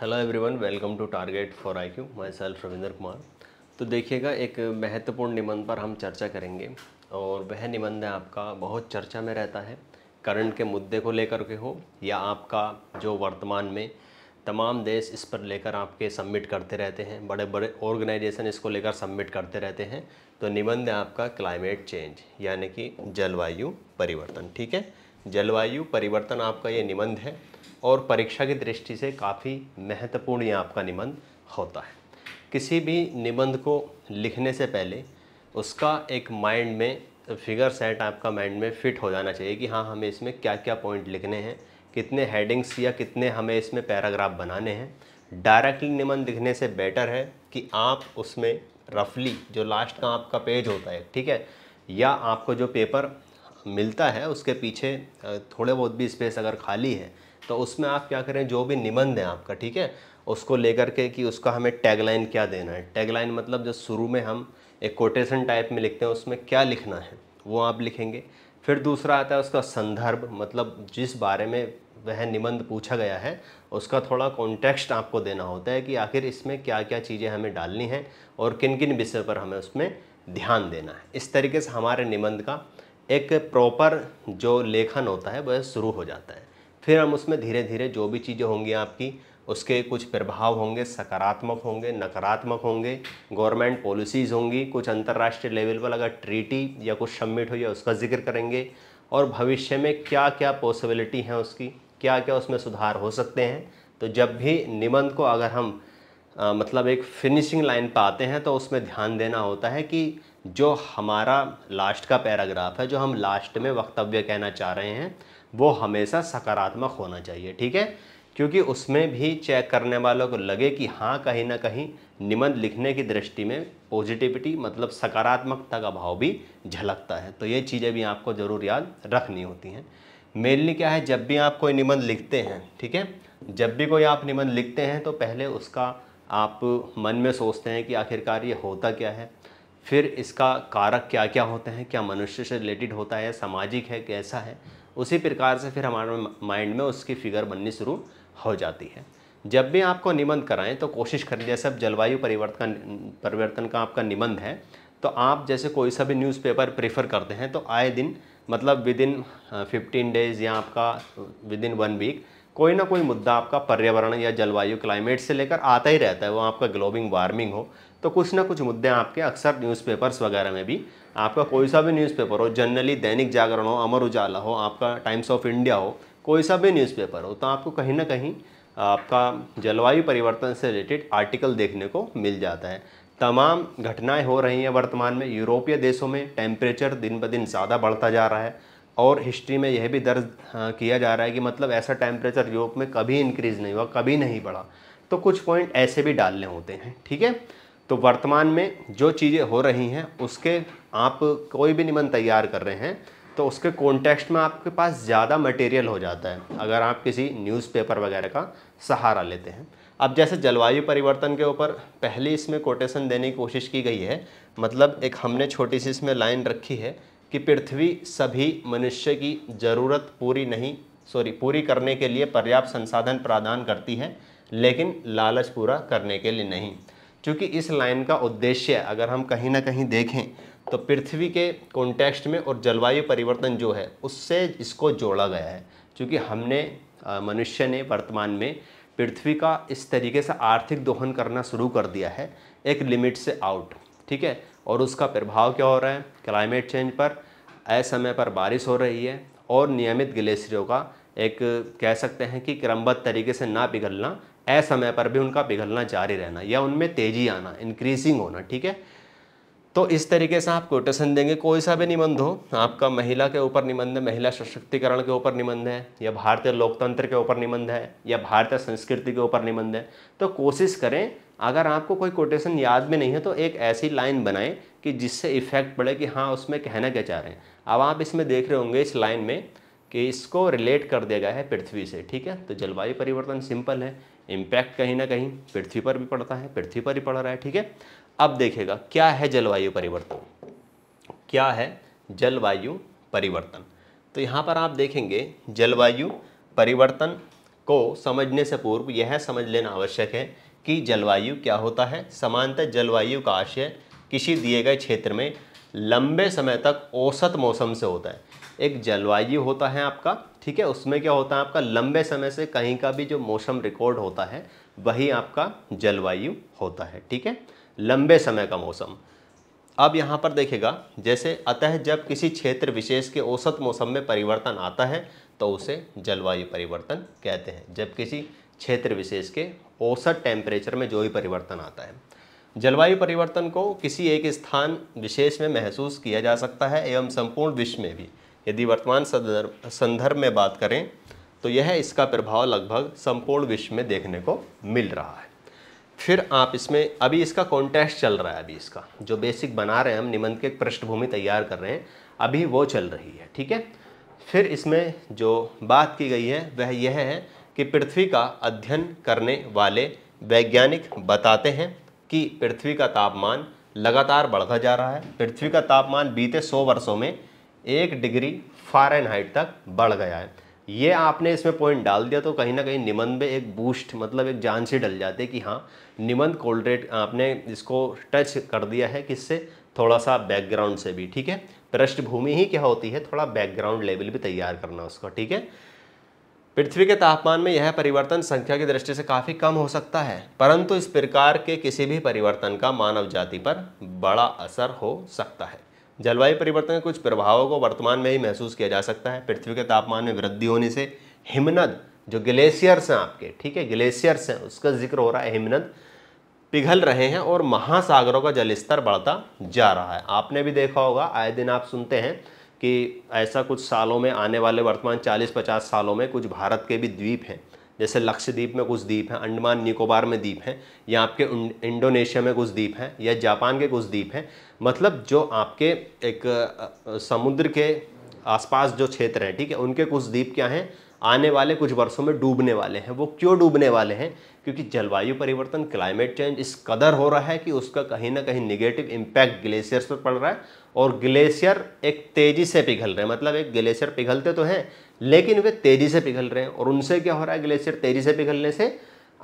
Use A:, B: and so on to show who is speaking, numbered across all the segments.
A: Hello everyone welcome to target for I Q myself Ravindra Kumar तो देखिएगा एक महत्वपूर्ण निबंध पर हम चर्चा करेंगे और वह निबंध है आपका बहुत चर्चा में रहता है करंट के मुद्दे को लेकर के हो या आपका जो वर्तमान में तमाम देश इस पर लेकर आपके सबमिट करते रहते हैं बड़े बड़े ऑर्गेनाइजेशन इसको लेकर सबमिट करते रहते हैं तो निबंध है आपका क्लाइमेट चेंज यानी कि जलवायु परिवर्तन ठीक है जलवायु परिवर्तन आपका ये निबंध है और परीक्षा की दृष्टि से काफ़ी महत्वपूर्ण यह आपका निबंध होता है किसी भी निबंध को लिखने से पहले उसका एक माइंड में फिगर सेट आपका माइंड में फिट हो जाना चाहिए कि हाँ हमें इसमें क्या क्या पॉइंट लिखने हैं कितने हेडिंग्स या कितने हमें इसमें पैराग्राफ बनाने हैं डायरेक्टली निबंध लिखने से बेटर है कि आप उसमें रफली जो लास्ट का आपका पेज होता है ठीक है या आपको जो पेपर मिलता है उसके पीछे थोड़े बहुत भी स्पेस अगर खाली है तो उसमें आप क्या करें जो भी निबंध है आपका ठीक है उसको लेकर के कि उसका हमें टैगलाइन क्या देना है टैगलाइन मतलब जो शुरू में हम एक कोटेशन टाइप में लिखते हैं उसमें क्या लिखना है वो आप लिखेंगे फिर दूसरा आता है उसका संदर्भ मतलब जिस बारे में वह निबंध पूछा गया है उसका थोड़ा कॉन्टेक्स्ट आपको देना होता है कि आखिर इसमें क्या क्या चीज़ें हमें डालनी हैं और किन किन विषय पर हमें उसमें ध्यान देना है इस तरीके से हमारे निबंध का एक प्रॉपर जो लेखन होता है वह शुरू हो जाता है फिर हम उसमें धीरे धीरे जो भी चीज़ें होंगी आपकी उसके कुछ प्रभाव होंगे सकारात्मक होंगे नकारात्मक होंगे गवर्नमेंट पॉलिसीज़ होंगी कुछ अंतर्राष्ट्रीय लेवल पर अगर ट्रीटी या कुछ सबमिट हो या उसका जिक्र करेंगे और भविष्य में क्या क्या पॉसिबिलिटी हैं उसकी क्या क्या उसमें सुधार हो सकते हैं तो जब भी निबंध को अगर हम आ, मतलब एक फिनिशिंग लाइन पर आते हैं तो उसमें ध्यान देना होता है कि जो हमारा लास्ट का पैराग्राफ है जो हम लास्ट में वक्तव्य कहना चाह रहे हैं वो हमेशा सकारात्मक होना चाहिए ठीक है क्योंकि उसमें भी चेक करने वालों को लगे कि हाँ कहीं ना कहीं निबंध लिखने की दृष्टि में पॉजिटिविटी मतलब सकारात्मकता का भाव भी झलकता है तो ये चीज़ें भी आपको ज़रूर याद रखनी होती हैं मेनली क्या है जब भी आप कोई निबंध लिखते हैं ठीक है जब भी कोई आप निबंध लिखते हैं तो पहले उसका आप मन में सोचते हैं कि आखिरकार ये होता क्या है फिर इसका कारक क्या क्या होते हैं क्या मनुष्य से रिलेटेड होता है सामाजिक है कैसा है उसी प्रकार से फिर हमारे माइंड में उसकी फिगर बननी शुरू हो जाती है जब भी आपको निबंध कराएं तो कोशिश करें जैसे अब जलवायु परिवर्तन परिवर्तन का आपका निबंध है तो आप जैसे कोई सा भी न्यूज़पेपर प्रेफर करते हैं तो आए दिन मतलब विद इन फिफ्टीन डेज या आपका विद इन वन वीक कोई ना कोई मुद्दा आपका पर्यावरण या जलवायु क्लाइमेट से लेकर आता ही रहता है वो आपका ग्लोबिंग वार्मिंग हो तो कुछ ना कुछ मुद्दे आपके अक्सर न्यूज़पेपर्स वगैरह में भी आपका कोई सा भी न्यूज़पेपर हो जनरली दैनिक जागरण हो अमर उजाला हो आपका टाइम्स ऑफ इंडिया हो कोई सा भी न्यूज़पेपर हो तो आपको कहीं ना कहीं आपका जलवायु परिवर्तन से रिलेटेड आर्टिकल देखने को मिल जाता है तमाम घटनाएं हो रही हैं वर्तमान में यूरोपीय देशों में टेम्परेचर दिन ब दिन ज़्यादा बढ़ता जा रहा है और हिस्ट्री में यह भी दर्ज हाँ, किया जा रहा है कि मतलब ऐसा टेम्परेचर यूरोप में कभी इंक्रीज़ नहीं हुआ कभी नहीं बढ़ा तो कुछ पॉइंट ऐसे भी डालने होते हैं ठीक है तो वर्तमान में जो चीज़ें हो रही हैं उसके आप कोई भी निबंध तैयार कर रहे हैं तो उसके कॉन्टेक्स्ट में आपके पास ज़्यादा मटेरियल हो जाता है अगर आप किसी न्यूज़पेपर वगैरह का सहारा लेते हैं अब जैसे जलवायु परिवर्तन के ऊपर पहले इसमें कोटेशन देने की कोशिश की गई है मतलब एक हमने छोटी सी इसमें लाइन रखी है कि पृथ्वी सभी मनुष्य की ज़रूरत पूरी नहीं सॉरी पूरी करने के लिए पर्याप्त संसाधन प्रदान करती है लेकिन लालच पूरा करने के लिए नहीं क्योंकि इस लाइन का उद्देश्य अगर हम कहीं ना कहीं देखें तो पृथ्वी के कॉन्टेक्स्ट में और जलवायु परिवर्तन जो है उससे इसको जोड़ा गया है क्योंकि हमने मनुष्य ने वर्तमान में पृथ्वी का इस तरीके से आर्थिक दोहन करना शुरू कर दिया है एक लिमिट से आउट ठीक है और उसका प्रभाव क्या हो रहा है क्लाइमेट चेंज पर असमय पर बारिश हो रही है और नियमित ग्लेशियरों का एक कह सकते हैं कि क्रमबद्ध तरीके से ना पिघलना असमय पर भी उनका पिघलना जारी रहना या उनमें तेज़ी आना इंक्रीजिंग होना ठीक है तो इस तरीके से आप कोटेशन देंगे कोई सा भी निबंध हो आपका महिला के ऊपर निबंध है महिला सशक्तिकरण के ऊपर निबंध है या भारतीय लोकतंत्र के ऊपर निबंध है या भारतीय संस्कृति के ऊपर निबंध है तो कोशिश करें अगर आपको कोई कोटेशन याद में नहीं है तो एक ऐसी लाइन बनाएं कि जिससे इफेक्ट पड़े कि हाँ उसमें कहना क्या चाह रहे हैं अब आप इसमें देख रहे होंगे इस लाइन में कि इसको रिलेट कर दिया गया है पृथ्वी से ठीक है तो जलवायु परिवर्तन सिंपल है इम्पैक्ट कहीं ना कहीं पृथ्वी पर भी पड़ता है पृथ्वी पर ही पड़ रहा है ठीक है अब देखेगा क्या है जलवायु परिवर्तन क्या है जलवायु परिवर्तन तो यहाँ पर आप देखेंगे जलवायु परिवर्तन को समझने से पूर्व यह समझ लेना आवश्यक है कि जलवायु क्या होता है समानतः जलवायु का आशय किसी दिए गए क्षेत्र में लंबे समय तक औसत मौसम से होता है एक जलवायु होता है आपका ठीक है उसमें क्या होता है आपका लंबे समय से कहीं का भी जो मौसम रिकॉर्ड होता है वही आपका जलवायु होता है ठीक है लंबे समय का मौसम अब यहाँ पर देखेगा जैसे अतः जब किसी क्षेत्र विशेष के औसत मौसम में परिवर्तन आता है तो उसे जलवायु परिवर्तन कहते हैं जब किसी क्षेत्र विशेष के औसत टेम्परेचर में जो भी परिवर्तन आता है जलवायु परिवर्तन को किसी एक स्थान विशेष में महसूस किया जा सकता है एवं संपूर्ण विश्व में भी यदि वर्तमान संदर्भ में बात करें तो यह इसका प्रभाव लगभग संपूर्ण विश्व में देखने को मिल रहा है फिर आप इसमें अभी इसका कॉन्टेस्ट चल रहा है अभी इसका जो बेसिक बना रहे हैं हम निबंध के पृष्ठभूमि तैयार कर रहे हैं अभी वो चल रही है ठीक है फिर इसमें जो बात की गई है वह यह है कि पृथ्वी का अध्ययन करने वाले वैज्ञानिक बताते हैं कि पृथ्वी का तापमान लगातार बढ़ता जा रहा है पृथ्वी का तापमान बीते सौ वर्षों में एक डिग्री फारेनहाइट तक बढ़ गया है ये आपने इसमें पॉइंट डाल दिया तो कहीं ना कहीं निबंध में एक बूस्ट मतलब एक जान से डल जाते कि हाँ निबंध कोल्ड रेट आपने इसको टच कर दिया है किससे थोड़ा सा बैकग्राउंड से भी ठीक है पृष्ठभूमि ही क्या होती है थोड़ा बैकग्राउंड लेवल भी तैयार करना उसका ठीक है पृथ्वी के तापमान में यह परिवर्तन संख्या की दृष्टि से काफ़ी कम हो सकता है परंतु इस प्रकार के किसी भी परिवर्तन का मानव जाति पर बड़ा असर हो सकता है जलवायु परिवर्तन के कुछ प्रभावों को वर्तमान में ही महसूस किया जा सकता है पृथ्वी के तापमान में वृद्धि होने से हिमनद जो ग्लेशियर्स हैं आपके ठीक है ग्लेशियर्स हैं उसका जिक्र हो रहा है हिमनद पिघल रहे हैं और महासागरों का जलस्तर बढ़ता जा रहा है आपने भी देखा होगा आए दिन आप सुनते हैं कि ऐसा कुछ सालों में आने वाले वर्तमान 40-50 सालों में कुछ भारत के भी द्वीप हैं जैसे लक्षद्वीप में कुछ द्वीप हैं अंडमान निकोबार में द्वीप हैं या आपके इंडोनेशिया में कुछ द्वीप हैं या जापान के कुछ द्वीप हैं मतलब जो आपके एक समुद्र के आसपास जो क्षेत्र हैं ठीक है उनके कुछ द्वीप क्या हैं आने वाले कुछ वर्षों में डूबने वाले हैं वो क्यों डूबने वाले हैं क्योंकि जलवायु परिवर्तन क्लाइमेट चेंज इस कदर हो रहा है कि उसका कहीं ना कहीं निगेटिव इम्पैक्ट ग्लेशियर्स पर पड़ रहा है और ग्लेशियर एक तेज़ी से पिघल रहे हैं मतलब एक ग्लेशियर पिघलते तो हैं लेकिन वे तेज़ी से पिघल रहे हैं और उनसे क्या हो रहा है ग्लेशियर तेज़ी से पिघलने से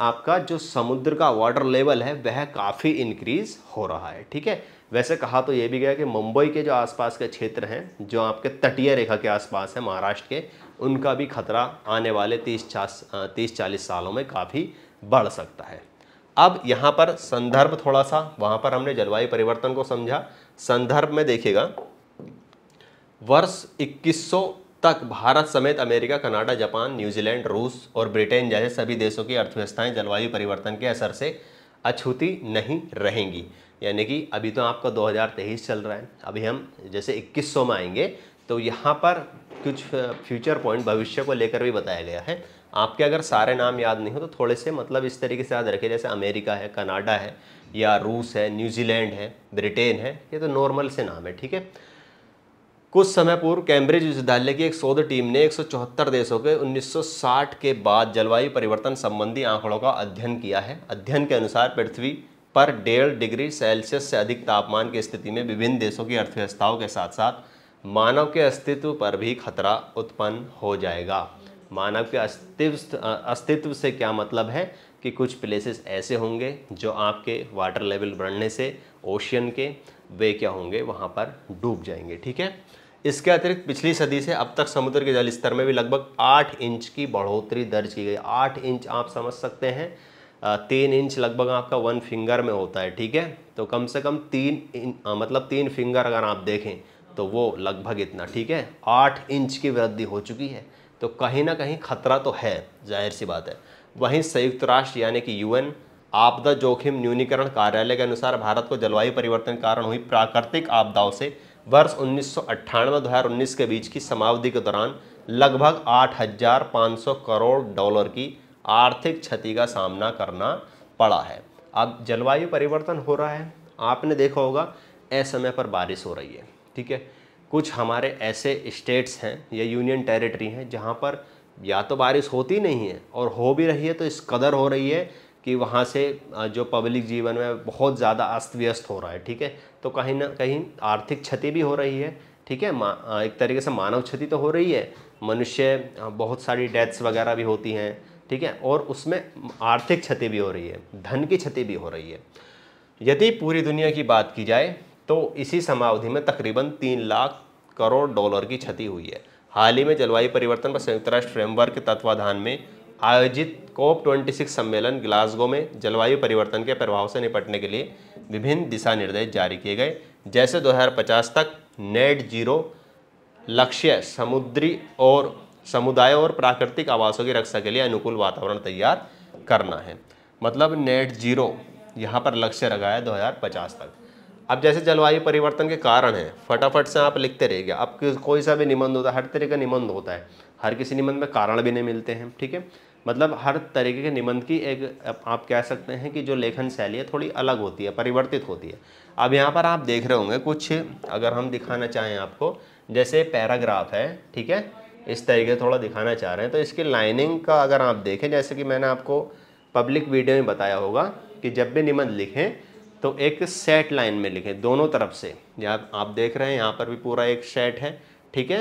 A: आपका जो समुद्र का वाटर लेवल है वह काफ़ी इंक्रीज़ हो रहा है ठीक है वैसे कहा तो ये भी गया कि मुंबई के जो आसपास के क्षेत्र हैं जो आपके तटीय रेखा के आसपास है महाराष्ट्र के उनका भी खतरा आने वाले तीस चास तीस चालीस सालों में काफ़ी बढ़ सकता है अब यहाँ पर संदर्भ थोड़ा सा वहाँ पर हमने जलवायु परिवर्तन को समझा संदर्भ में देखेगा वर्ष 2100 तक भारत समेत अमेरिका कनाडा जापान न्यूजीलैंड रूस और ब्रिटेन जैसे सभी देशों की अर्थव्यवस्थाएं जलवायु परिवर्तन के असर से अछूती नहीं रहेंगी यानी कि अभी तो आपका 2023 चल रहा है अभी हम जैसे 2100 में आएंगे तो यहाँ पर कुछ फ्यूचर पॉइंट भविष्य को लेकर भी बताया गया है आपके अगर सारे नाम याद नहीं हो तो थोड़े से मतलब इस तरीके से याद रखिए जैसे अमेरिका है कनाडा है या रूस है न्यूजीलैंड है ब्रिटेन है ये तो नॉर्मल से नाम है ठीक है कुछ समय पूर्व कैम्ब्रिज विश्वविद्यालय की एक शोध टीम ने 174 देशों के 1960 के बाद जलवायु परिवर्तन संबंधी आंकड़ों का अध्ययन किया है अध्ययन के अनुसार पृथ्वी पर डेढ़ डिग्री सेल्सियस से अधिक तापमान की स्थिति में विभिन्न देशों की अर्थव्यवस्थाओं के साथ साथ मानव के अस्तित्व पर भी खतरा उत्पन्न हो जाएगा मानव के अस्तित्व अस्तित्व से क्या मतलब है कि कुछ प्लेसेस ऐसे होंगे जो आपके वाटर लेवल बढ़ने से ओशियन के वे क्या होंगे वहाँ पर डूब जाएंगे ठीक है इसके अतिरिक्त पिछली सदी से अब तक समुद्र के जल स्तर में भी लगभग आठ इंच की बढ़ोतरी दर्ज की गई आठ इंच आप समझ सकते हैं तीन इंच लगभग आपका वन फिंगर में होता है ठीक है तो कम से कम तीन इन, आ, मतलब तीन फिंगर अगर आप देखें तो वो लगभग इतना ठीक है आठ इंच की वृद्धि हो चुकी है तो कहीं ना कहीं खतरा तो है जाहिर सी बात है वहीं संयुक्त राष्ट्र यानी कि यूएन आपदा जोखिम न्यूनीकरण कार्यालय के अनुसार भारत को जलवायु परिवर्तन कारण हुई प्राकृतिक आपदाओं से वर्ष उन्नीस सौ के बीच की समावधि के दौरान लगभग 8,500 करोड़ डॉलर की आर्थिक क्षति का सामना करना पड़ा है अब जलवायु परिवर्तन हो रहा है आपने देखा होगा ऐसे समय पर बारिश हो रही है ठीक है कुछ हमारे ऐसे स्टेट्स हैं या यूनियन टेरिटरी हैं जहाँ पर या तो बारिश होती नहीं है और हो भी रही है तो इस कदर हो रही है कि वहाँ से जो पब्लिक जीवन में बहुत ज़्यादा अस्त व्यस्त हो रहा है ठीक है तो कहीं ना कहीं आर्थिक क्षति भी हो रही है ठीक है एक तरीके से मानव क्षति तो हो रही है मनुष्य बहुत सारी डेथ्स वगैरह भी होती हैं ठीक है और उसमें आर्थिक क्षति भी हो रही है धन की क्षति भी हो रही है यदि पूरी दुनिया की बात की जाए तो इसी समावधि में तकरीबन तीन लाख करोड़ डॉलर की क्षति हुई है हाल ही में जलवायु परिवर्तन पर संयुक्त राष्ट्र फ्रेमवर्क के तत्वाधान में आयोजित कोप 26 सम्मेलन ग्लासगो में जलवायु परिवर्तन के प्रभाव से निपटने के लिए विभिन्न दिशा निर्देश जारी किए गए जैसे 2050 तक नेट जीरो लक्ष्य समुद्री और समुदाय और प्राकृतिक आवासों की रक्षा के लिए अनुकूल वातावरण तैयार करना है मतलब नेट जीरो यहाँ पर लक्ष्य रखा है पचास तक अब जैसे जलवायु परिवर्तन के कारण है फटाफट से आप लिखते रहिएगा अब कोई सा भी निबंध होता है हर तरह का निबंध होता है हर किसी निबंध में कारण भी नहीं मिलते हैं ठीक है मतलब हर तरीके के निबंध की एक आप कह सकते हैं कि जो लेखन शैली है थोड़ी अलग होती है परिवर्तित होती है अब यहाँ पर आप देख रहे होंगे कुछ अगर हम दिखाना चाहें आपको जैसे पैराग्राफ है ठीक है इस तरीके से थोड़ा दिखाना चाह रहे हैं तो इसकी लाइनिंग का अगर आप देखें जैसे कि मैंने आपको पब्लिक वीडियो में बताया होगा कि जब भी निबंध लिखें तो एक सेट लाइन में लिखें दोनों तरफ से यहाँ आप देख रहे हैं यहाँ पर भी पूरा एक सेट है ठीक है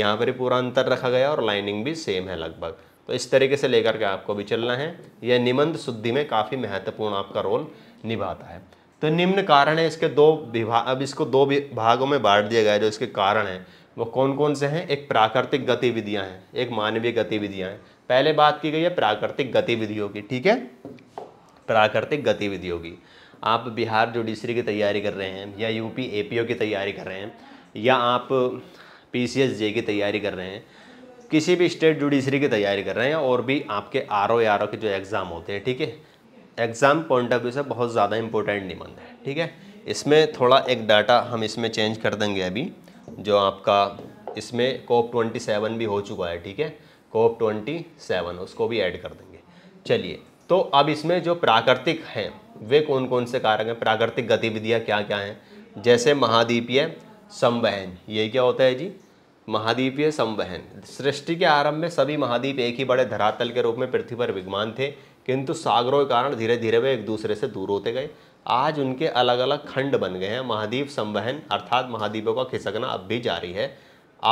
A: यहाँ पर भी पूरा अंतर रखा गया और लाइनिंग भी सेम है लगभग तो इस तरीके से लेकर के आपको भी चलना है यह निबंध शुद्धि में काफ़ी महत्वपूर्ण आपका रोल निभाता है तो निम्न कारण है इसके दो विभाग अब इसको दो भागों में बांट दिया गया है जो इसके कारण हैं वो कौन कौन से हैं एक प्राकृतिक गतिविधियां हैं एक मानवीय गतिविधियां हैं पहले बात की गई है प्राकृतिक गतिविधियों की ठीक है प्राकृतिक गतिविधियों की आप बिहार जुडिशरी की तैयारी कर रहे हैं या यूपी एपीओ की तैयारी कर रहे हैं या आप जे की तैयारी कर रहे हैं किसी भी स्टेट जुडिशरी की तैयारी कर रहे हैं और भी आपके आर ओ आर ओ के जो एग्ज़ाम होते हैं ठीक है एग्ज़ाम पॉइंट ऑफ व्यू से बहुत ज़्यादा इंपॉर्टेंट बनता है ठीक है इसमें थोड़ा एक डाटा हम इसमें चेंज कर देंगे अभी जो आपका इसमें कोप ट्वेंटी सेवन भी हो चुका है ठीक है कोप ट्वेंटी सेवन उसको भी ऐड कर देंगे चलिए तो अब इसमें जो प्राकृतिक हैं वे कौन कौन से कारक हैं प्राकृतिक गतिविधियाँ क्या क्या हैं जैसे महाद्वीपीय संवहन ये क्या होता है जी महाद्वीपीय संवहन सृष्टि के आरंभ में सभी महाद्वीप एक ही बड़े धरातल के रूप में पृथ्वी पर विद्यमान थे किंतु सागरों के कारण धीरे धीरे वे एक दूसरे से दूर होते गए आज उनके अलग अलग खंड बन गए हैं महाद्वीप संवहन अर्थात महाद्वीपों का खिसकना अब भी जारी है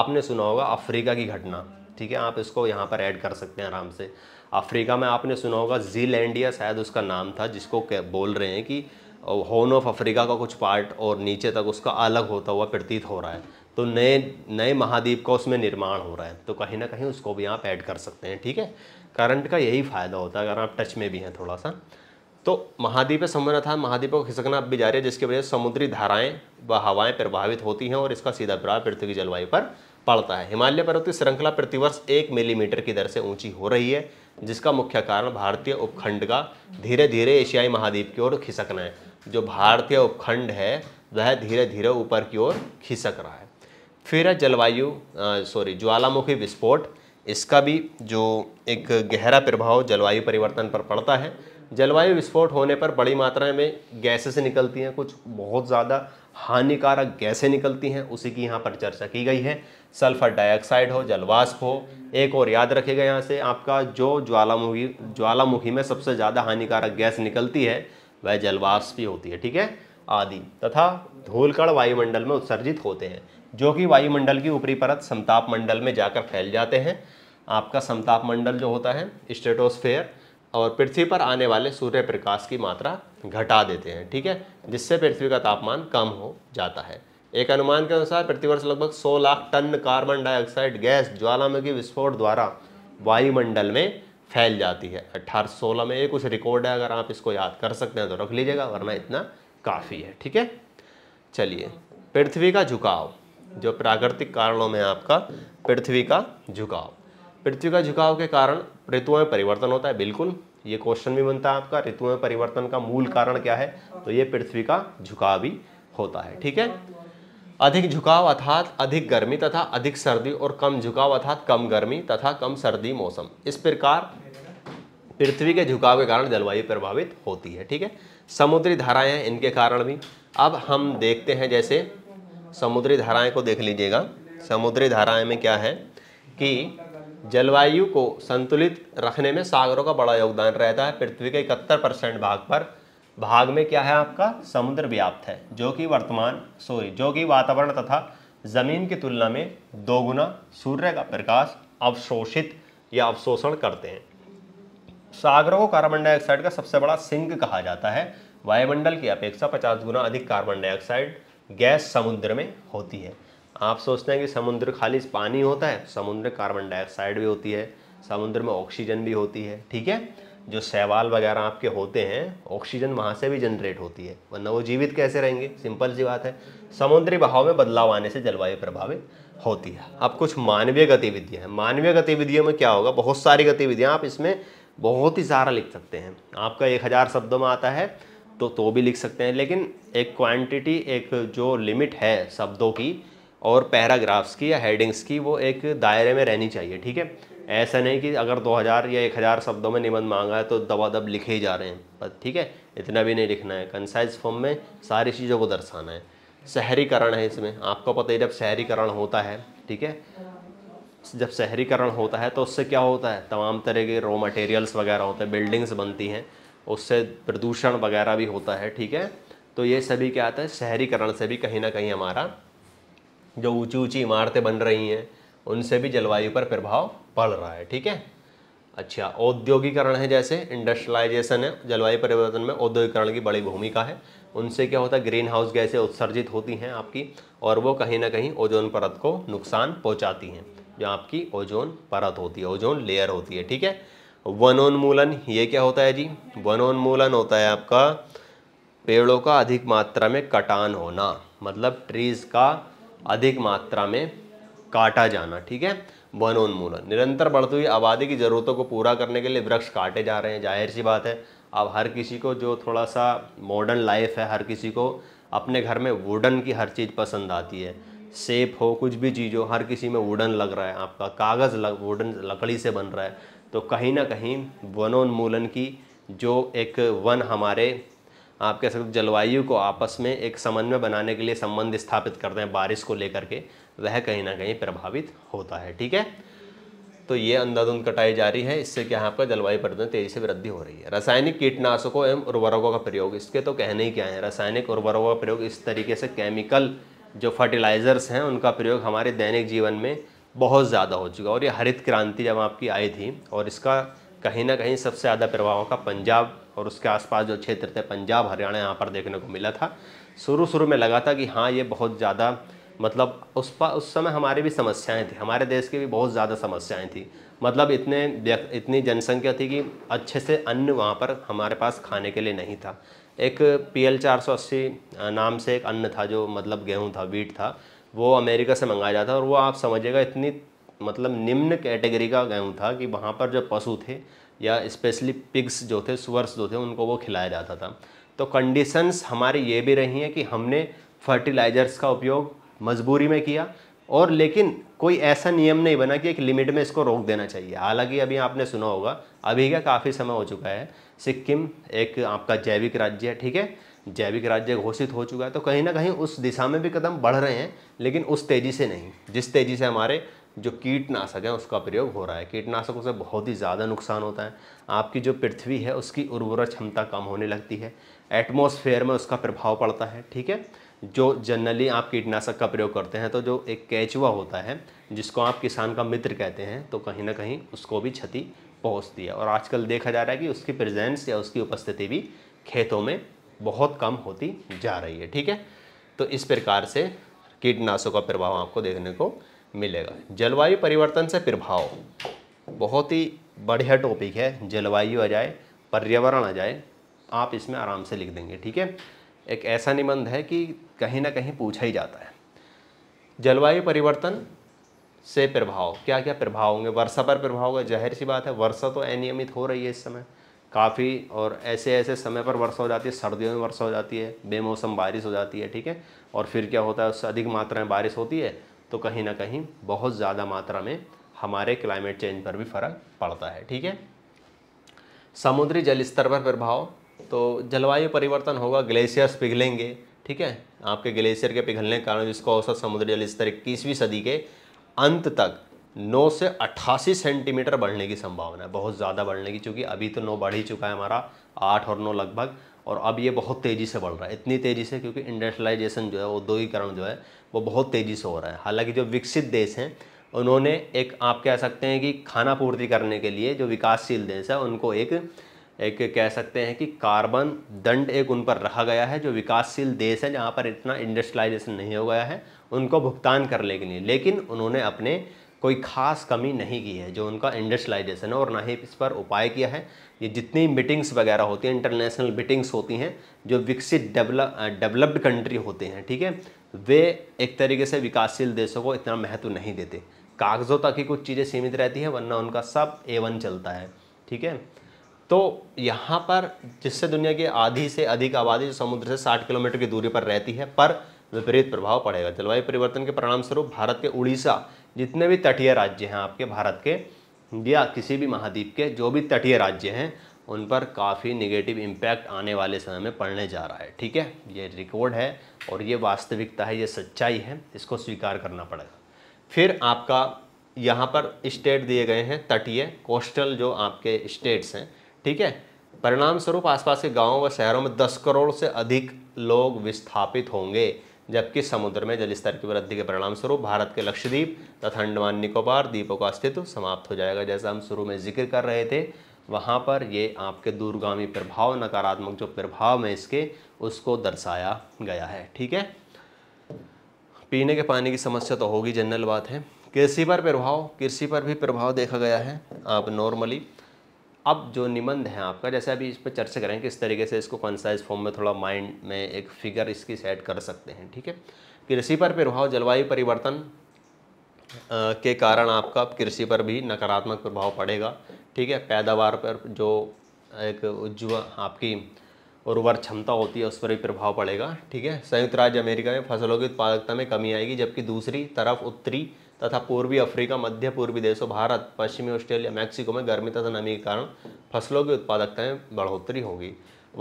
A: आपने सुना होगा अफ्रीका की घटना ठीक है आप इसको यहाँ पर ऐड कर सकते हैं आराम से अफ्रीका में आपने सुना होगा जीलैंडिया शायद उसका नाम था जिसको बोल रहे हैं कि होन ऑफ अफ्रीका का कुछ पार्ट और नीचे तक उसका अलग होता हुआ प्रतीत हो रहा है तो नए नए महाद्वीप का उसमें निर्माण हो रहा है तो कहीं ना कहीं उसको भी आप ऐड कर सकते हैं ठीक है करंट का यही फ़ायदा होता है अगर आप टच में भी हैं थोड़ा सा तो महाद्वीप समझना था महाद्वीप को खिसकना अब भी जारी है जिसकी वजह से समुद्री धाराएं व हवाएं प्रभावित होती हैं और इसका सीधा प्रभाव पृथ्वी की जलवायु पर पड़ता है हिमालय पर्वतीय श्रृंखला प्रतिवर्ष एक मिलीमीटर की दर से ऊंची हो रही है जिसका मुख्य कारण भारतीय उपखंड का धीरे धीरे एशियाई महाद्वीप की ओर खिसकना है जो भारतीय उपखंड है वह धीरे धीरे ऊपर की ओर खिसक रहा है फिर है जलवायु सॉरी ज्वालामुखी विस्फोट इसका भी जो एक गहरा प्रभाव जलवायु परिवर्तन पर पड़ता है जलवायु विस्फोट होने पर बड़ी मात्रा में गैसेस निकलती हैं कुछ बहुत ज़्यादा हानिकारक गैसें निकलती हैं उसी की यहाँ पर चर्चा की गई है सल्फर डाइऑक्साइड हो जलवाष्प हो एक और याद रखेगा यहाँ से आपका जो ज्वालामुखी ज्वालामुखी में सबसे ज़्यादा हानिकारक गैस निकलती है वह जलवाष्प ही होती है ठीक है आदि तथा धूलकड़ वायुमंडल में उत्सर्जित होते हैं जो कि वायुमंडल की ऊपरी परत समताप मंडल में जाकर फैल जाते हैं आपका समताप मंडल जो होता है स्टेटोस्फेयर और पृथ्वी पर आने वाले सूर्य प्रकाश की मात्रा घटा देते हैं ठीक है जिससे पृथ्वी का तापमान कम हो जाता है एक अनुमान के अनुसार प्रतिवर्ष लगभग 100 lakh ton carbon dioxide gas ज्वालामुखी विस्फोट द्वारा वायुमंडल में फैल जाती है अट्ठारह में ये कुछ रिकॉर्ड है अगर आप इसको याद कर सकते हैं तो रख लीजिएगा वरना इतना काफ़ी है ठीक है चलिए पृथ्वी का झुकाव जो प्राकृतिक कारणों में आपका पृथ्वी का झुकाव पृथ्वी का झुकाव के कारण ऋतुओं में परिवर्तन होता है बिल्कुल ये क्वेश्चन भी बनता है आपका ऋतुओं में परिवर्तन का मूल कारण क्या है तो ये पृथ्वी का झुकाव भी होता है ठीक है अधिक झुकाव अर्थात अधिक गर्मी तथा अधिक सर्दी और कम झुकाव अर्थात कम गर्मी तथा कम सर्दी मौसम इस प्रकार पृथ्वी के झुकाव के कारण जलवायु प्रभावित होती है ठीक है समुद्री धाराएं हैं इनके कारण भी अब हम देखते हैं जैसे समुद्री धाराएं को देख लीजिएगा समुद्री धाराएं में क्या है कि जलवायु को संतुलित रखने में सागरों का बड़ा योगदान रहता है पृथ्वी के इकहत्तर परसेंट भाग पर भाग में क्या है आपका समुद्र व्याप्त है जो कि वर्तमान सॉरी जो कि वातावरण तथा ज़मीन की तुलना में दोगुना सूर्य का प्रकाश अवशोषित या अवशोषण करते हैं सागरों को कार्बन डाइऑक्साइड का सबसे बड़ा सिंक कहा जाता है वायुमंडल की अपेक्षा 50 गुना अधिक कार्बन डाइऑक्साइड गैस समुद्र में होती है आप सोचते हैं कि समुद्र खाली पानी होता है समुद्र कार्बन डाइऑक्साइड भी होती है समुद्र में ऑक्सीजन भी होती है ठीक है जो सवाल वगैरह आपके होते हैं ऑक्सीजन वहाँ से भी जनरेट होती है वरना वो जीवित कैसे रहेंगे सिंपल सी बात है समुद्री बहाव में बदलाव आने से जलवायु प्रभावित होती है अब कुछ मानवीय गतिविधियाँ हैं मानवीय गतिविधियों में क्या होगा बहुत सारी गतिविधियाँ आप इसमें बहुत ही सारा लिख सकते हैं आपका एक हज़ार शब्दों में आता है तो तो भी लिख सकते हैं लेकिन एक क्वांटिटी एक जो लिमिट है शब्दों की और पैराग्राफ्स की या हेडिंग्स की वो एक दायरे में रहनी चाहिए ठीक है ऐसा नहीं कि अगर 2000 या 1000 शब्दों में निबंध मांगा है तो दबादब लिखे ही जा रहे हैं पर ठीक है इतना भी नहीं लिखना है कंसाइज फॉर्म में सारी चीज़ों को दर्शाना है शहरीकरण है इसमें आपको पता है जब शहरीकरण होता है ठीक है जब शहरीकरण होता है तो उससे क्या होता है तमाम तरह के रॉ मटेरियल्स वगैरह होते हैं बिल्डिंग्स बनती हैं उससे प्रदूषण वगैरह भी होता है ठीक है तो ये सभी क्या आता है शहरीकरण से भी कहीं ना कहीं हमारा जो ऊंची ऊंची इमारतें बन रही हैं उनसे भी जलवायु पर प्रभाव बढ़ रहा है ठीक है अच्छा औद्योगिकरण है जैसे इंडस्ट्रियलाइजेशन है जलवायु परिवर्तन में औद्योगिकरण की बड़ी भूमिका है उनसे क्या होता है ग्रीन हाउस गैसें उत्सर्जित होती हैं आपकी और वो कहीं ना कहीं ओजोन परत को नुकसान पहुंचाती हैं जो आपकी ओजोन परत होती है ओजोन लेयर होती है ठीक है वनोन्मूलन ये क्या होता है जी वनोन्मूलन होता है आपका पेड़ों का अधिक मात्रा में कटान होना मतलब ट्रीज़ का अधिक मात्रा में काटा जाना ठीक है वनोन्मूलन निरंतर बढ़ती हुई आबादी की ज़रूरतों को पूरा करने के लिए वृक्ष काटे जा रहे हैं जाहिर सी बात है अब हर किसी को जो थोड़ा सा मॉडर्न लाइफ है हर किसी को अपने घर में वुडन की हर चीज़ पसंद आती है सेप हो कुछ भी चीज़ हो हर किसी में वुडन लग रहा है आपका कागज़ लग वुडन लकड़ी से बन रहा है तो कहीं ना कहीं वनोन्मूलन की जो एक वन हमारे आप कह सकते जलवायु को आपस में एक समन्वय बनाने के लिए संबंध स्थापित करते हैं बारिश को लेकर के वह कहीं ना कहीं प्रभावित होता है ठीक है तो ये अंधाधुंध कटाई जारी है इससे क्या है आपका जलवायु परिवर्तन तेजी से वृद्धि हो रही है रासायनिक कीटनाशकों एवं उर्वरकों का प्रयोग इसके तो कहने ही क्या है रासायनिक उर्वरकों का प्रयोग इस तरीके से केमिकल जो फर्टिलाइज़र्स हैं उनका प्रयोग हमारे दैनिक जीवन में बहुत ज़्यादा हो चुका और ये हरित क्रांति जब आपकी आई थी और इसका कहीं ना कहीं सबसे ज़्यादा प्रभाव का पंजाब और उसके आसपास जो क्षेत्र थे पंजाब हरियाणा यहाँ पर देखने को मिला था शुरू शुरू में लगा था कि हाँ ये बहुत ज़्यादा मतलब उस पर उस समय हमारी भी समस्याएं थी हमारे देश की भी बहुत ज़्यादा समस्याएं थी मतलब इतने इतनी जनसंख्या थी कि अच्छे से अन्न वहाँ पर हमारे पास खाने के लिए नहीं था एक पी एल चार सौ अस्सी नाम से एक अन्न था जो मतलब गेहूँ था वीट था वो अमेरिका से मंगाया जाता और वो आप समझिएगा इतनी मतलब निम्न कैटेगरी का गेहूँ था कि वहाँ पर जो पशु थे या स्पेशली पिग्स जो थे सुअर्स जो थे उनको वो खिलाया जाता था तो कंडीशंस हमारी ये भी रही हैं कि हमने फर्टिलाइज़र्स का उपयोग मजबूरी में किया और लेकिन कोई ऐसा नियम नहीं बना कि एक लिमिट में इसको रोक देना चाहिए हालांकि अभी आपने सुना होगा अभी क्या काफ़ी समय हो चुका है सिक्किम एक आपका जैविक राज्य है ठीक है जैविक राज्य घोषित हो चुका है तो कहीं ना कहीं उस दिशा में भी कदम बढ़ रहे हैं लेकिन उस तेज़ी से नहीं जिस तेज़ी से हमारे जो कीटनाशक है उसका प्रयोग हो रहा है कीटनाशकों से बहुत ही ज़्यादा नुकसान होता है आपकी जो पृथ्वी है उसकी उर्वरा क्षमता कम होने लगती है एटमोसफेयर में उसका प्रभाव पड़ता है ठीक है जो जनरली आप कीटनाशक का प्रयोग करते हैं तो जो एक कैचुआ होता है जिसको आप किसान का मित्र कहते हैं तो कहीं ना कहीं उसको भी क्षति पहुँचती है और आजकल देखा जा रहा है कि उसकी प्रेजेंस या उसकी उपस्थिति भी खेतों में बहुत कम होती जा रही है ठीक है तो इस प्रकार से कीटनाशकों का प्रभाव आपको देखने को मिलेगा जलवायु परिवर्तन से प्रभाव बहुत ही बढ़िया टॉपिक है जलवायु आ जाए पर्यावरण आ जाए आप इसमें आराम से लिख देंगे ठीक है एक ऐसा निबंध है कि कहीं ना कहीं पूछा ही जाता है जलवायु परिवर्तन से प्रभाव क्या क्या प्रभाव होंगे वर्षा पर प्रभाव होगा जाहिर सी बात है वर्षा तो अनियमित हो रही है इस समय काफ़ी और ऐसे ऐसे समय पर वर्षा हो जाती है सर्दियों में वर्षा हो जाती है बेमौसम बारिश हो जाती है ठीक है और फिर क्या होता है उससे अधिक मात्रा में बारिश होती है तो कहीं ना कहीं बहुत ज़्यादा मात्रा में हमारे क्लाइमेट चेंज पर भी फर्क पड़ता है ठीक है समुद्री जल स्तर पर प्रभाव तो जलवायु परिवर्तन होगा ग्लेशियर्स पिघलेंगे ठीक है आपके ग्लेशियर के पिघलने के कारण जिसको औसत समुद्री जल स्तर इक्कीसवीं सदी के अंत तक 9 से 88 सेंटीमीटर बढ़ने की संभावना है बहुत ज़्यादा बढ़ने की चूँकि अभी तो 9 बढ़ ही चुका है हमारा 8 और 9 लगभग और अब ये बहुत तेज़ी से बढ़ रहा है इतनी तेज़ी से क्योंकि इंडस्ट्रियलाइजेशन जो है औद्योगिकरण जो है वो बहुत तेज़ी से हो रहा है हालांकि जो विकसित देश हैं उन्होंने एक आप कह सकते हैं कि खाना पूर्ति करने के लिए जो विकासशील देश है उनको एक एक कह सकते हैं कि कार्बन दंड एक उन पर रखा गया है जो विकासशील देश है जहाँ पर इतना इंडस्ट्रियलाइजेशन नहीं हो गया है उनको भुगतान करने के लिए लेकिन उन्होंने अपने कोई खास कमी नहीं की है जो उनका इंडस्ट्रियलाइजेशन है और ना ही इस पर उपाय किया है ये जितनी मीटिंग्स वगैरह होती हैं इंटरनेशनल मीटिंग्स होती हैं जो विकसित डेवलप डेवलप्ड कंट्री होते हैं ठीक है वे एक तरीके से विकासशील देशों को इतना महत्व नहीं देते कागज़ों तक ही कुछ चीज़ें सीमित रहती हैं वरना उनका सब ए चलता है ठीक है तो यहाँ पर जिससे दुनिया की आधी से अधिक आबादी समुद्र से 60 किलोमीटर की दूरी पर रहती है पर विपरीत प्रभाव पड़ेगा जलवायु परिवर्तन के परिणाम स्वरूप भारत के उड़ीसा जितने भी तटीय राज्य हैं आपके भारत के या किसी भी महाद्वीप के जो भी तटीय राज्य हैं उन पर काफ़ी निगेटिव इम्पैक्ट आने वाले समय में पड़ने जा रहा है ठीक है ये रिकॉर्ड है और ये वास्तविकता है ये सच्चाई है इसको स्वीकार करना पड़ेगा फिर आपका यहाँ पर स्टेट दिए गए हैं तटीय कोस्टल जो आपके स्टेट्स हैं ठीक है परिणाम स्वरूप आसपास के गांवों व शहरों में 10 करोड़ से अधिक लोग विस्थापित होंगे जबकि समुद्र में जलस्तर की वृद्धि के परिणाम स्वरूप भारत के लक्षद्वीप तथा अंडमान निकोबार द्वीपों का अस्तित्व समाप्त हो जाएगा जैसा हम शुरू में जिक्र कर रहे थे वहाँ पर ये आपके दूरगामी प्रभाव नकारात्मक जो प्रभाव में इसके उसको दर्शाया गया है ठीक है पीने के पानी की समस्या तो होगी जनरल बात है कृषि पर प्रभाव कृषि पर भी प्रभाव देखा गया है आप नॉर्मली अब जो निबंध है आपका जैसे अभी इस पर चर्चा करें किस तरीके से इसको कंसाइज फॉर्म में थोड़ा माइंड में एक फिगर इसकी सेट कर सकते हैं ठीक है कृषि पर प्रभाव जलवायु परिवर्तन के कारण आपका कृषि पर भी नकारात्मक प्रभाव पड़ेगा ठीक है पैदावार पर जो एक उज्ज्वल आपकी उर्वर क्षमता होती है उस पर भी प्रभाव पड़ेगा ठीक है संयुक्त राज्य अमेरिका में फसलों की उत्पादकता में कमी आएगी जबकि दूसरी तरफ उत्तरी तथा पूर्वी अफ्रीका मध्य पूर्वी देशों भारत पश्चिमी ऑस्ट्रेलिया मैक्सिको में गर्मी तथा नमी के कारण फसलों की उत्पादकता में बढ़ोतरी होगी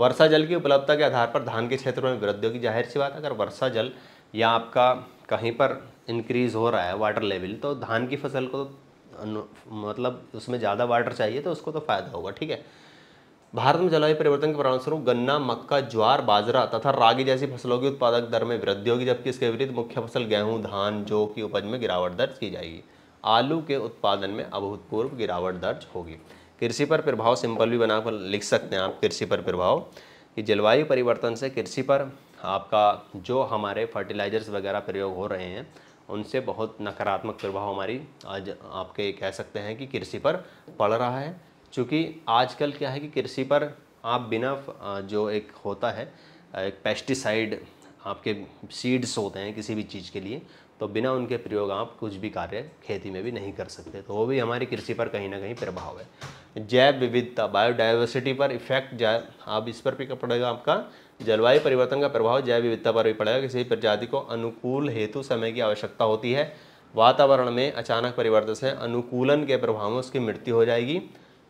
A: वर्षा जल की उपलब्धता के आधार पर धान के क्षेत्रों में वृद्धि होगी जाहिर सी बात अगर वर्षा जल या आपका कहीं पर इंक्रीज हो रहा है वाटर लेवल तो धान की फसल को तो मतलब उसमें ज़्यादा वाटर चाहिए तो उसको तो फ़ायदा होगा ठीक है भारत में जलवायु परिवर्तन के परिणामस्वरूप गन्ना मक्का ज्वार बाजरा तथा रागी जैसी फसलों की उत्पादक दर में वृद्धि होगी जबकि इसके विपरीत मुख्य फसल गेहूं धान जौ की उपज में गिरावट दर्ज की जाएगी आलू के उत्पादन में अभूतपूर्व गिरावट दर्ज होगी कृषि पर प्रभाव सिंपल भी बनाकर लिख सकते हैं आप कृषि पर प्रभाव कि जलवायु परिवर्तन से कृषि पर आपका जो हमारे फर्टिलाइजर्स वगैरह प्रयोग हो रहे हैं उनसे बहुत नकारात्मक प्रभाव हमारी आज आपके कह सकते हैं कि कृषि पर पड़ रहा है चूँकि आजकल क्या है कि कृषि पर आप बिना जो एक होता है एक पेस्टिसाइड आपके सीड्स होते हैं किसी भी चीज़ के लिए तो बिना उनके प्रयोग आप कुछ भी कार्य खेती में भी नहीं कर सकते तो वो भी हमारी कृषि पर कहीं ना कहीं प्रभाव है जैव विविधता बायोडाइवर्सिटी पर इफेक्ट आप इस पर भी पड़ेगा आपका जलवायु परिवर्तन का प्रभाव जैव विविधता पर भी पड़ेगा किसी प्रजाति को अनुकूल हेतु समय की आवश्यकता होती है वातावरण में अचानक परिवर्तन से अनुकूलन के प्रभाव में उसकी मृत्यु हो जाएगी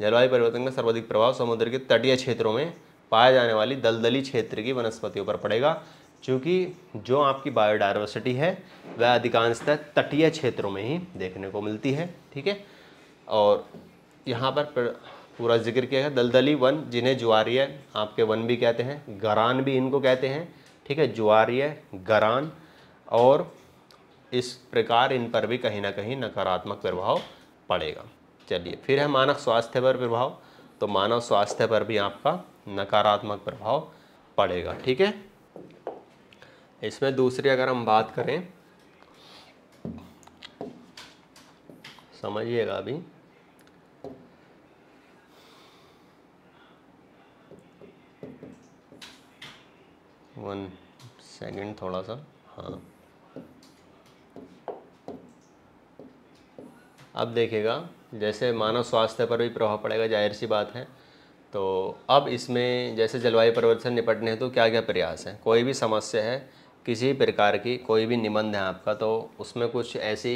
A: जलवायु परिवर्तन का सर्वाधिक प्रभाव समुद्र के तटीय क्षेत्रों में पाए जाने वाली दलदली क्षेत्र की वनस्पतियों पर पड़ेगा क्योंकि जो आपकी बायोडाइवर्सिटी है वह अधिकांशतः तटीय क्षेत्रों में ही देखने को मिलती है ठीक है और यहाँ पर पूरा जिक्र किया है दलदली वन जिन्हें ज्वारीय आपके वन भी कहते हैं गरान भी इनको कहते हैं ठीक है ज्वारीय गरान और इस प्रकार इन पर भी कहीं ना कहीं नकारात्मक प्रभाव पड़ेगा चलिए फिर है मानव स्वास्थ्य पर प्रभाव तो मानव स्वास्थ्य पर भी आपका नकारात्मक प्रभाव पड़ेगा ठीक है इसमें दूसरी अगर हम बात करें समझिएगा अभी वन सेकंड थोड़ा सा हाँ अब देखेगा जैसे मानव स्वास्थ्य पर भी प्रभाव पड़ेगा जाहिर सी बात है तो अब इसमें जैसे जलवायु परिवर्तन निपटने हैं तो क्या क्या प्रयास हैं कोई भी समस्या है किसी प्रकार की कोई भी निबंध है आपका तो उसमें कुछ ऐसी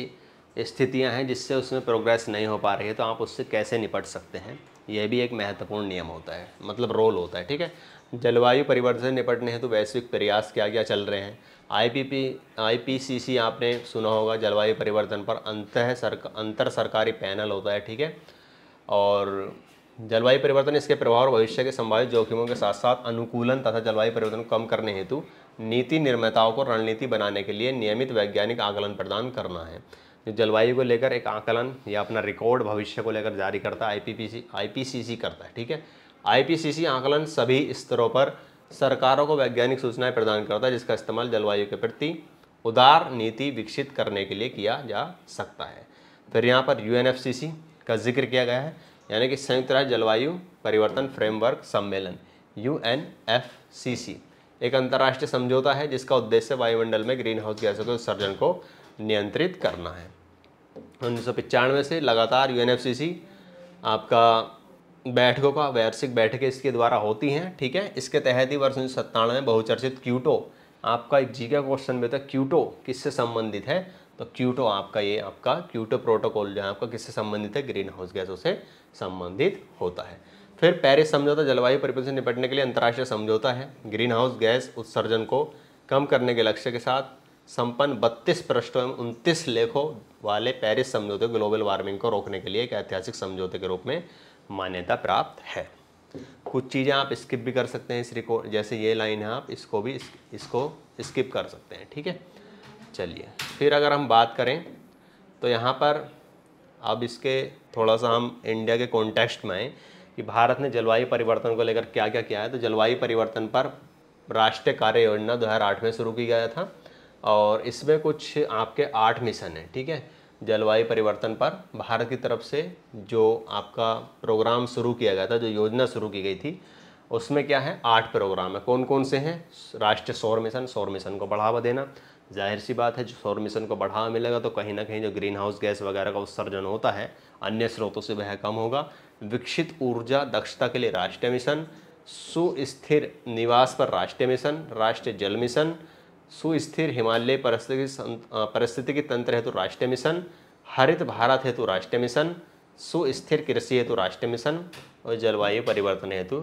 A: स्थितियां हैं जिससे उसमें प्रोग्रेस नहीं हो पा रही है तो आप उससे कैसे निपट सकते हैं यह भी एक महत्वपूर्ण नियम होता है मतलब रोल होता है ठीक है जलवायु परिवर्तन से निपटने हेतु तो वैश्विक प्रयास क्या क्या चल रहे हैं आईपीपी आईपीसीसी आपने सुना होगा जलवायु परिवर्तन पर अंत सरक अंतर सरकारी पैनल होता है ठीक है और जलवायु परिवर्तन इसके प्रभाव और भविष्य के संभावित जोखिमों के साथ साथ अनुकूलन तथा जलवायु परिवर्तन कम करने हेतु नीति निर्माताओं को रणनीति बनाने के लिए नियमित वैज्ञानिक आकलन प्रदान करना है जो जलवायु को लेकर एक आकलन या अपना रिकॉर्ड भविष्य को लेकर जारी करता है आई पी करता है ठीक है आईपीसीसी आकलन सभी स्तरों पर सरकारों को वैज्ञानिक सूचनाएं प्रदान करता है जिसका इस्तेमाल जलवायु के प्रति उदार नीति विकसित करने के लिए किया जा सकता है फिर यहाँ पर यू का जिक्र किया गया है यानी कि संयुक्त राज्य जलवायु परिवर्तन फ्रेमवर्क सम्मेलन यू एक अंतर्राष्ट्रीय समझौता है जिसका उद्देश्य वायुमंडल में ग्रीन हाउस गैसों के उत्सर्जन को नियंत्रित करना है उन्नीस से लगातार यू आपका बैठकों का वार्षिक बैठकें इसके द्वारा होती हैं ठीक है इसके तहत ही वर्ष उन्नीस सत्तानवे बहुचर्चित क्यूटो आपका एक जी का क्वेश्चन भी था क्यूटो किससे संबंधित है तो क्यूटो आपका ये आपका क्यूटो प्रोटोकॉल जो है आपका किससे संबंधित है ग्रीन हाउस गैसों से संबंधित होता है फिर पेरिस समझौता जलवायु परिवर्तन से निपटने के लिए अंतर्राष्ट्रीय समझौता है ग्रीन हाउस गैस उत्सर्जन को कम करने के लक्ष्य के साथ संपन्न बत्तीस पृष्ठों एवं उनतीस लेखों वाले पेरिस समझौते ग्लोबल वार्मिंग को रोकने के लिए एक ऐतिहासिक समझौते के रूप में मान्यता प्राप्त है कुछ चीज़ें आप स्किप भी कर सकते हैं इस रिकॉर्ड जैसे ये लाइन है आप इसको भी इसको स्किप कर सकते हैं ठीक है चलिए फिर अगर हम बात करें तो यहाँ पर अब इसके थोड़ा सा हम इंडिया के कॉन्टेक्स्ट में आए कि भारत ने जलवायु परिवर्तन को लेकर क्या क्या किया है तो जलवायु परिवर्तन पर राष्ट्रीय कार्य योजना दो में शुरू किया गया था और इसमें कुछ आपके आठ मिशन हैं ठीक है थीके? जलवायु परिवर्तन पर भारत की तरफ से जो आपका प्रोग्राम शुरू किया गया था जो योजना शुरू की गई थी उसमें क्या है आठ प्रोग्राम है कौन कौन से हैं राष्ट्रीय सौर मिशन सौर मिशन को बढ़ावा देना जाहिर सी बात है जो सौर मिशन को बढ़ावा मिलेगा तो कहीं ना कहीं जो ग्रीन हाउस गैस वगैरह का उत्सर्जन होता है अन्य स्रोतों से वह कम होगा विकसित ऊर्जा दक्षता के लिए राष्ट्रीय मिशन सुस्थिर निवास पर राष्ट्रीय मिशन राष्ट्रीय जल मिशन सुस्थिर हिमालय परिस्थिति परिस्थितिकी तंत्र हेतु तो राष्ट्रीय मिशन हरित भारत हेतु तो राष्ट्रीय मिशन सुस्थिर कृषि हेतु तो राष्ट्रीय मिशन और जलवायु परिवर्तन हेतु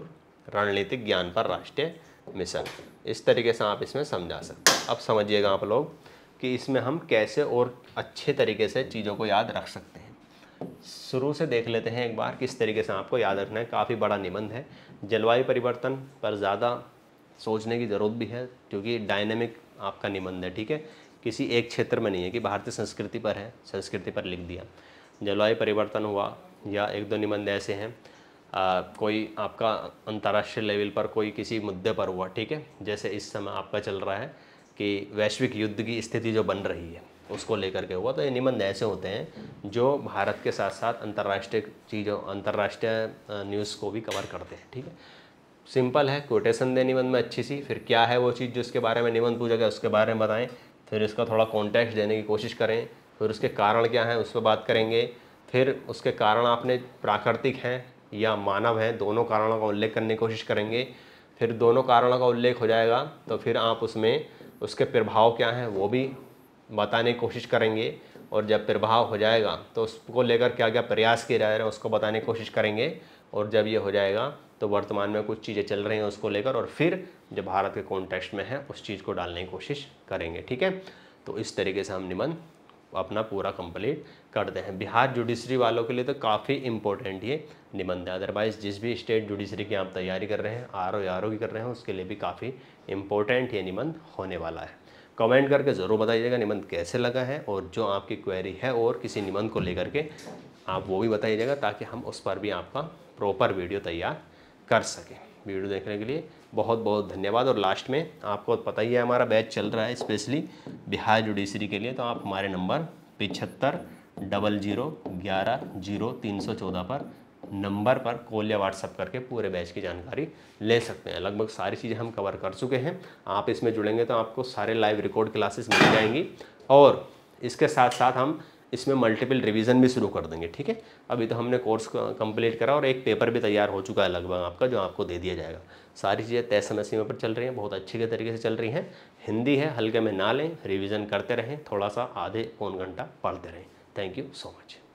A: रणनीतिक ज्ञान पर राष्ट्रीय मिशन इस तरीके से आप इसमें समझा सकते हैं अब समझिएगा आप लोग कि इसमें हम कैसे और अच्छे तरीके से चीज़ों को याद रख सकते हैं शुरू से देख लेते हैं एक बार किस तरीके से आपको याद रखना है काफ़ी बड़ा निबंध है जलवायु परिवर्तन पर ज़्यादा सोचने की ज़रूरत भी है क्योंकि डायनेमिक आपका निबंध है ठीक है किसी एक क्षेत्र में नहीं है कि भारतीय संस्कृति पर है संस्कृति पर लिख दिया जलवायु परिवर्तन हुआ या एक दो निबंध ऐसे हैं आ, कोई आपका अंतर्राष्ट्रीय लेवल पर कोई किसी मुद्दे पर हुआ ठीक है जैसे इस समय आपका चल रहा है कि वैश्विक युद्ध की स्थिति जो बन रही है उसको लेकर के हुआ तो ये निबंध ऐसे होते हैं जो भारत के साथ साथ अंतर्राष्ट्रीय चीज़ों अंतर्राष्ट्रीय न्यूज़ को भी कवर करते हैं ठीक है सिंपल है कोटेशन दें निबंध में अच्छी सी फिर क्या है वो चीज़ जो इसके बारे में निबंध पूछा गया उसके बारे में बताएं फिर इसका थोड़ा कॉन्टैक्ट देने की कोशिश करें फिर उसके कारण क्या हैं उस पर बात करेंगे फिर उसके कारण आपने प्राकृतिक हैं या मानव हैं दोनों कारणों का उल्लेख करने की कोशिश करेंगे फिर दोनों कारणों का उल्लेख हो जाएगा तो फिर आप उसमें उसके प्रभाव क्या हैं वो भी बताने की कोशिश करेंगे और जब प्रभाव हो जाएगा तो उसको लेकर क्या क्या प्रयास किए जा रहे हैं उसको बताने की कोशिश करेंगे और जब ये हो जाएगा तो वर्तमान में कुछ चीज़ें चल रही हैं उसको लेकर और फिर जो भारत के कॉन्टेक्स्ट में है उस चीज़ को डालने की कोशिश करेंगे ठीक है तो इस तरीके से हम निबंध अपना पूरा कंप्लीट करते हैं बिहार जुडिशरी वालों के लिए तो काफ़ी इंपॉर्टेंट ये निबंध है अदरवाइज़ जिस भी स्टेट जुडिशरी की आप तैयारी कर रहे हैं आर ओ आर ओ की कर रहे हैं उसके लिए भी काफ़ी इंपॉर्टेंट ये निबंध होने वाला है कमेंट करके ज़रूर बताइएगा निबंध कैसे लगा है और जो आपकी क्वेरी है और किसी निबंध को लेकर के आप वो भी बताइएगा ताकि हम उस पर भी आपका प्रॉपर वीडियो तैयार कर सकें वीडियो देखने के लिए बहुत बहुत धन्यवाद और लास्ट में आपको तो पता ही है हमारा बैच चल रहा है स्पेशली बिहार जुडिशरी के लिए तो आप हमारे नंबर पिछहत्तर डबल जीरो ग्यारह जीरो तीन सौ चौदह पर नंबर पर कॉल या व्हाट्सअप करके पूरे बैच की जानकारी ले सकते हैं लगभग सारी चीज़ें हम कवर कर चुके हैं आप इसमें जुड़ेंगे तो आपको सारे लाइव रिकॉर्ड क्लासेस मिल जाएंगी और इसके साथ साथ हम इसमें मल्टीपल रिवीजन भी शुरू कर देंगे ठीक है अभी तो हमने कोर्स कंप्लीट करा और एक पेपर भी तैयार हो चुका है लगभग आपका जो आपको दे दिया जाएगा सारी चीज़ें तय समय सीमा पर चल रही हैं बहुत अच्छे के तरीके से चल रही हैं हिंदी है हल्के में ना लें रिविज़न करते रहें थोड़ा सा आधे पौन घंटा पढ़ते रहें थैंक यू सो मच